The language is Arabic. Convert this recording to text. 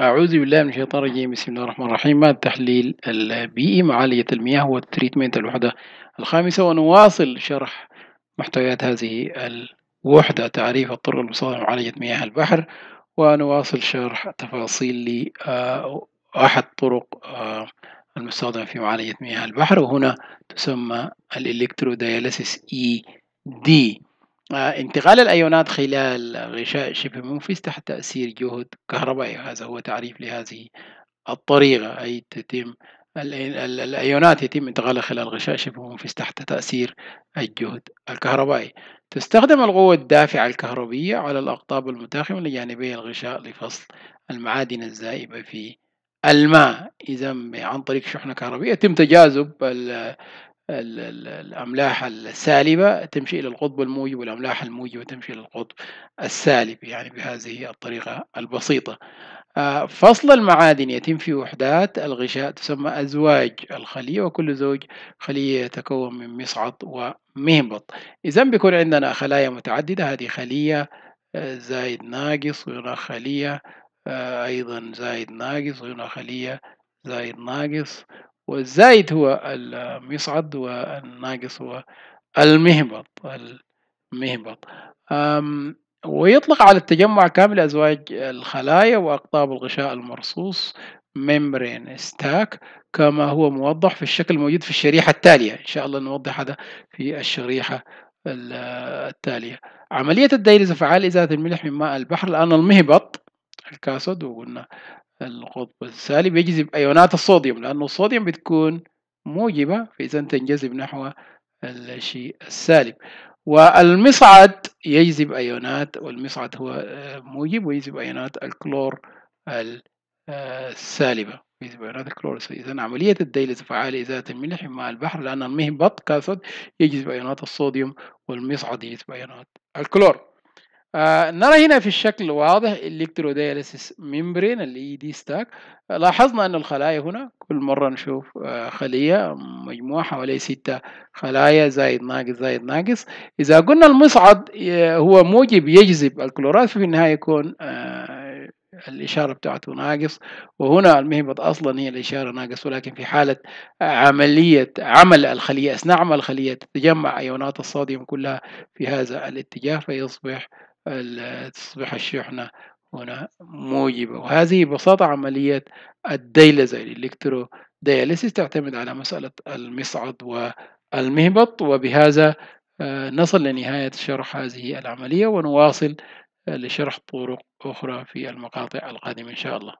أعوذ بالله من الشيطان الرجيم بسم الله الرحمن الرحيم مع التحليل البيئي معالجة المياه والتريتمنت الوحدة الخامسة ونواصل شرح محتويات هذه الوحدة تعريف الطرق المستخدمة لمعالجة مياه البحر ونواصل شرح تفاصيل أحد طرق آه، المستخدمة في معالجة مياه البحر وهنا تسمى الإلكترودياليسيس إي e دي آه، انتقال الأيونات خلال غشاء شبه منفذ تحت تأثير جهد كهربائي هذا هو تعريف لهذه الطريقة أي تتم الأيونات يتم انتقالها خلال غشاء شبه منفذ تحت تأثير الجهد الكهربائي تستخدم القوة الدافعة الكهربية على الأقطاب المتاخمة لجانبي الغشاء لفصل المعادن الزائبة في الماء إذا عن طريق شحنة كهربية يتم تجاذب الأملاح السالبة تمشي إلى القطب الموجب والأملاح الموجبة تمشي إلى القطب السالب يعني بهذه الطريقة البسيطة آه، فصل المعادن يتم في وحدات الغشاء تسمى أزواج الخلية وكل زوج خلية يتكون من مصعد ومهبط إذا بيكون عندنا خلايا متعددة هذه خلية آه، زائد ناقص وهنا خلية آه، أيضا زائد ناقص وهنا خلية زائد ناقص والزائد هو المصعد والناقص هو المهبط المهبط ويطلق على التجمع كامل أزواج الخلايا وأقطاب الغشاء المرصوص ميمبرين ستاك كما هو موضح في الشكل الموجود في الشريحة التالية إن شاء الله نوضح هذا في الشريحة التالية عملية الديليز فعال إزالة الملح من ماء البحر لأن المهبط الكاسود وقلنا القطب السالب يجذب أيونات الصوديوم لأنه الصوديوم بتكون موجبة فإذا تنجذب نحو الشيء السالب والمصعد يجذب أيونات والمصعد هو آه، موجب ويجذب أيونات الكلور آه، السالبة يجذب أيونات الكلور إذا عملية الديلز فعالة إذا الملح مع البحر لأن المهبط كاثود يجذب أيونات الصوديوم والمصعد يجذب أيونات الكلور آه، نرى هنا في الشكل واضح الكترودياليسيس ميمبرين اللي دي ستاك لاحظنا أن الخلايا هنا كل مرة نشوف آه، خلية مجموعة حوالي ستة خلايا زائد ناقص زائد ناقص إذا قلنا المصعد آه، هو موجب يجذب الكلورات في النهاية يكون الإشارة بتاعته ناقص وهنا المهبط أصلا هي الإشارة ناقص ولكن في حالة عملية عمل الخلية أثناء عمل الخلية تتجمع أيونات الصوديوم كلها في هذا الاتجاه فيصبح تصبح الشحنة هنا موجبة وهذه ببساطة عملية الديلة الإلكترو دياليسيس تعتمد على مسألة المصعد والمهبط وبهذا آه، نصل لنهاية شرح هذه العملية ونواصل لشرح طرق أخرى في المقاطع القادمة إن شاء الله